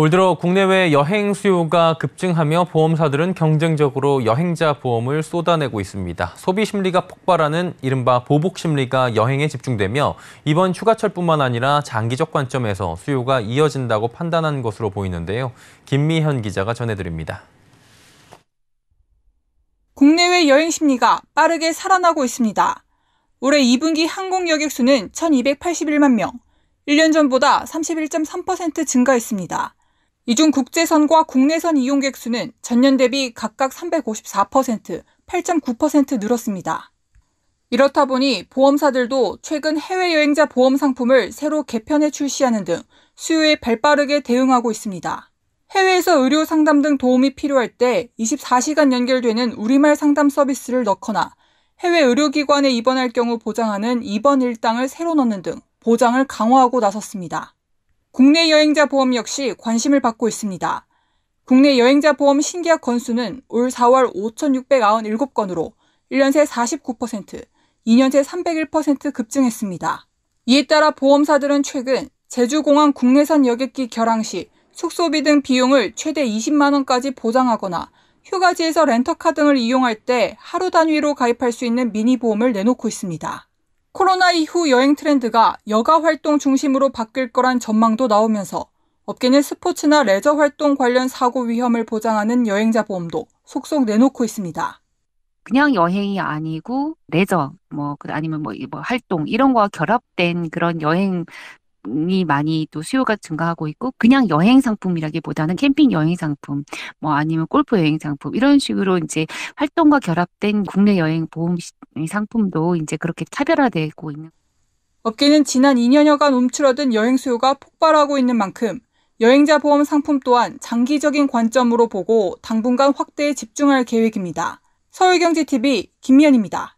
올 들어 국내외 여행 수요가 급증하며 보험사들은 경쟁적으로 여행자 보험을 쏟아내고 있습니다. 소비 심리가 폭발하는 이른바 보복 심리가 여행에 집중되며 이번 휴가철뿐만 아니라 장기적 관점에서 수요가 이어진다고 판단한 것으로 보이는데요. 김미현 기자가 전해드립니다. 국내외 여행 심리가 빠르게 살아나고 있습니다. 올해 2분기 항공 여객 수는 1,281만 명, 1년 전보다 31.3% 증가했습니다. 이중 국제선과 국내선 이용객 수는 전년 대비 각각 354%, 8.9% 늘었습니다. 이렇다 보니 보험사들도 최근 해외여행자 보험 상품을 새로 개편해 출시하는 등 수요에 발빠르게 대응하고 있습니다. 해외에서 의료 상담 등 도움이 필요할 때 24시간 연결되는 우리말 상담 서비스를 넣거나 해외 의료기관에 입원할 경우 보장하는 입원 일당을 새로 넣는 등 보장을 강화하고 나섰습니다. 국내 여행자 보험 역시 관심을 받고 있습니다. 국내 여행자 보험 신계약 건수는 올 4월 5,697건으로 1년 새 49%, 2년 새 301% 급증했습니다. 이에 따라 보험사들은 최근 제주공항 국내선 여객기 결항 시 숙소비 등 비용을 최대 20만 원까지 보장하거나 휴가지에서 렌터카 등을 이용할 때 하루 단위로 가입할 수 있는 미니 보험을 내놓고 있습니다. 코로나 이후 여행 트렌드가 여가 활동 중심으로 바뀔 거란 전망도 나오면서 업계는 스포츠나 레저 활동 관련 사고 위험을 보장하는 여행자 보험도 속속 내놓고 있습니다. 그냥 여행이 아니고 레저 뭐 그 아니면 뭐, 뭐 활동 이런 거와 결합된 그런 여행 이 많이 또 수요가 증가하고 있고 그냥 여행 상품이라기보다는 캠핑 여행 상품 뭐 아니면 골프 여행 상품 이런 식으로 이제 활동과 결합된 국내 여행 보험 상품도 이제 그렇게 차별화되고 있는 업계는 지난 2년여간 움츠러든 여행 수요가 폭발하고 있는 만큼 여행자 보험 상품 또한 장기적인 관점으로 보고 당분간 확대에 집중할 계획입니다. 서울경제TV 김미연입니다.